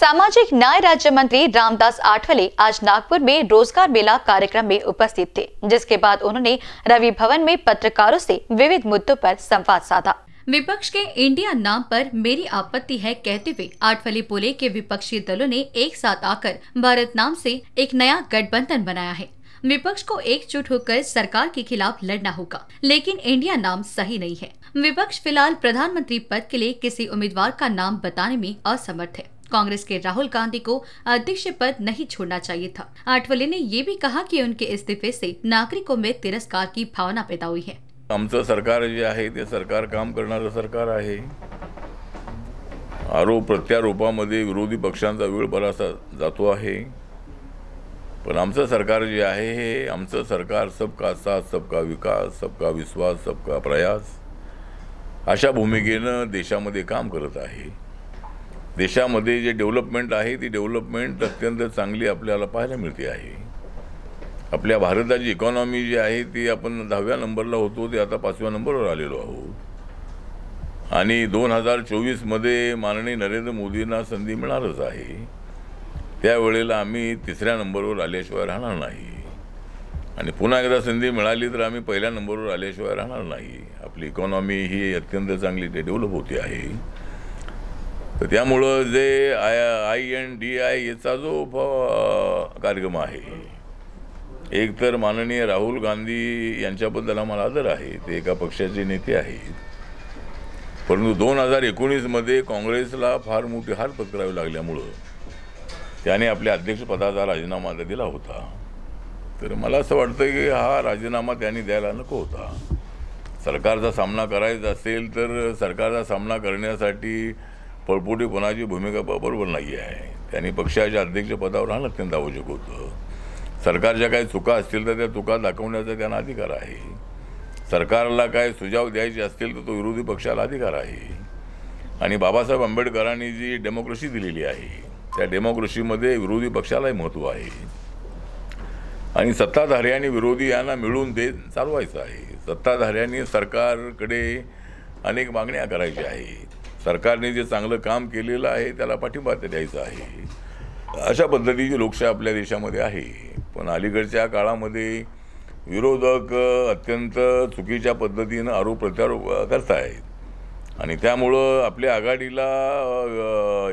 सामाजिक न्याय राज्य मंत्री रामदास आठवले आज नागपुर में रोजगार मेला कार्यक्रम में उपस्थित थे जिसके बाद उन्होंने रवि भवन में पत्रकारों से विविध मुद्दों पर संवाद साधा विपक्ष के इंडिया नाम पर मेरी आपत्ति है कहते हुए आठवले बोले के विपक्षी दलों ने एक साथ आकर भारत नाम ऐसी एक नया गठबंधन बनाया है विपक्ष को एकजुट होकर सरकार के खिलाफ लड़ना होगा लेकिन इंडिया नाम सही नहीं है विपक्ष फिलहाल प्रधानमंत्री पद के लिए किसी उम्मीदवार का नाम बताने में असमर्थ है कांग्रेस के राहुल गांधी को अध्यक्ष पद नहीं छोड़ना चाहिए था आठवले ने ये भी कहा कि उनके इस्तीफे से नागरिकों में तिरस्कार की भावना पैदा हुई है हम तो सरकार जी आहे ते सरकार काम करणारं सरकार आहे आरोप मध्य विरोधी पक्षांचा वे बरासा जो है आमच सरकार जे है आमच सरकार सबका साथ सबका विकास सबका विश्वास सबका प्रयास अशा भूमिकेनं देशा काम करत है देशामध्ये जे डेव्हलपमेंट आहे ती डेव्हलपमेंट अत्यंत चांगली आपल्याला पाहायला मिळते आहे आपल्या भारताची इकॉनॉमी जी आहे ती आपण दहाव्या नंबरला होतो ते आता पाचव्या नंबरवर आलेलो आहोत आणि दोन हजार चोवीसमध्ये माननीय नरेंद्र मोदींना संधी मिळणारच आहे त्यावेळेला आम्ही तिसऱ्या नंबरवर आल्याशिवाय राहणार नाही आणि पुन्हा एकदा संधी मिळाली तर आम्ही पहिल्या नंबरवर आल्याशिवाय राहणार नाही आपली इकॉनॉमी ही अत्यंत चांगली ते डेव्हलप होते आहे तर त्यामुळं जे आय आय एन डी आय याचा जो कार्यक्रम आहे एकतर माननीय राहुल गांधी यांच्याबद्दल आम्हाला आदर आहे ते एका पक्षाचे नेते आहेत परंतु दोन हजार एकोणीसमध्ये काँग्रेसला फार मोठी हार पत्करावी लागल्यामुळं त्याने आपल्या अध्यक्षपदाचा राजीनामा दिला होता तर मला असं वाटतं की हा राजीनामा त्यांनी द्यायला नको होता सरकारचा सामना करायचा असेल तर सरकारचा सामना करण्यासाठी कोणाची भूमिका बरोबर नाही आहे त्यांनी पक्षाच्या अध्यक्षपदावर राहणं अत्यंत आवश्यक होतं सरकारच्या काही चुका असतील तर त्या चुका दाखवण्याचा त्यांना अधिकार आहे सरकारला काय सुझाव द्यायचे असतील तर तो विरोधी पक्षाला अधिकार आहे आणि बाबासाहेब आंबेडकरांनी जी डेमोक्रेसी दिलेली आहे त्या डेमोक्रेसीमध्ये विरोधी पक्षालाही महत्त्व आहे आणि सत्ताधारी आणि विरोधी यांना मिळून ते चालवायचं आहे सत्ताधाऱ्यांनी सरकारकडे अनेक मागण्या करायच्या आहेत सरकारने जे चांगलं काम केलेलं आहे त्याला पाठिंबा द्यायचा आहे अशा पद्धतीची लोकशाही आपल्या देशामध्ये आहे पण अलीकडच्या काळामध्ये विरोधक अत्यंत चुकीच्या पद्धतीनं आरोप प्रत्यारोप करतायत आणि त्यामुळं आपल्या आघाडीला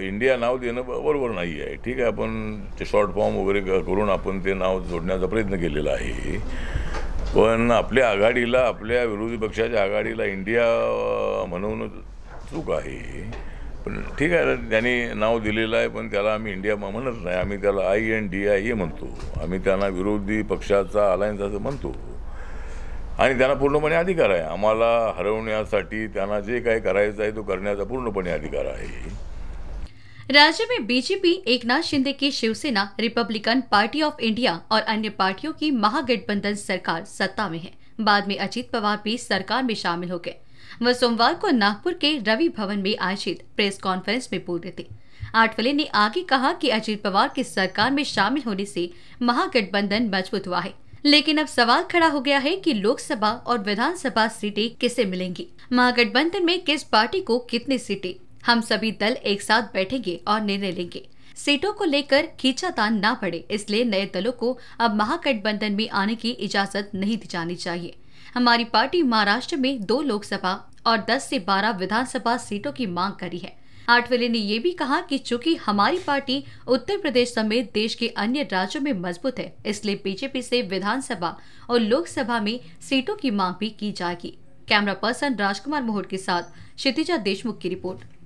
इंडिया नाव देणं बरोबर नाही आहे ठीक आहे आपण ते शॉर्ट फॉर्म वगैरे करून आपण ते नाव जोडण्याचा प्रयत्न केलेला आहे पण आपल्या आघाडीला आपल्या विरोधी पक्षाच्या आघाडीला इंडिया म्हणून चूक आहे ठीक आहे त्याने नाव दिलेलं आहे पण त्याला इंडिया म्हणत नाही आम्ही त्याला आय एन डी आय ए म्हणतो आम्ही त्यांना विरोधी पक्षाचा अलायन्स असं म्हणतो आणि अधिकार आहे आम्हाला हरवण्यासाठी जे काही करायचं तो करण्याचा पूर्णपणे अधिकार आहे राज्य में बीजेपी एक नाथ शिंदे की Shiv Sena Republican Party of India और अन्य पार्टियों की महागठबंधन सरकार सत्ता में है बाद में अजीत पवार भी सरकार में शामिल हो गए वह सोमवार को नागपुर के रवि भवन में आयोजित प्रेस कॉन्फ्रेंस में बोल रहे थे आठवले ने आगे कहा कि अजीत पवार की सरकार में शामिल होने से महागठबंधन मजबूत हुआ है लेकिन अब सवाल खड़ा हो गया है कि लोकसभा और विधानसभा सीटें किसे मिलेंगी महागठबंधन में किस पार्टी को कितनी सीटें हम सभी दल एक साथ बैठेंगे और निर्णय लेंगे सीटों को लेकर खींचातान ना पड़े इसलिए नए दलों को अब महागठबंधन में आने की इजाजत नहीं दी जानी चाहिए हमारी पार्टी महाराष्ट्र में दो लोकसभा और 10 से 12 विधानसभा सीटों की मांग करी है आठवले ने ये भी कहा कि चूंकि हमारी पार्टी उत्तर प्रदेश समेत देश के अन्य राज्यों में मजबूत है इसलिए बीजेपी से विधानसभा और लोकसभा में सीटों की मांग भी की जाएगी कैमरा पर्सन राजकुमार मोहट के साथ क्षितिजा देशमुख की रिपोर्ट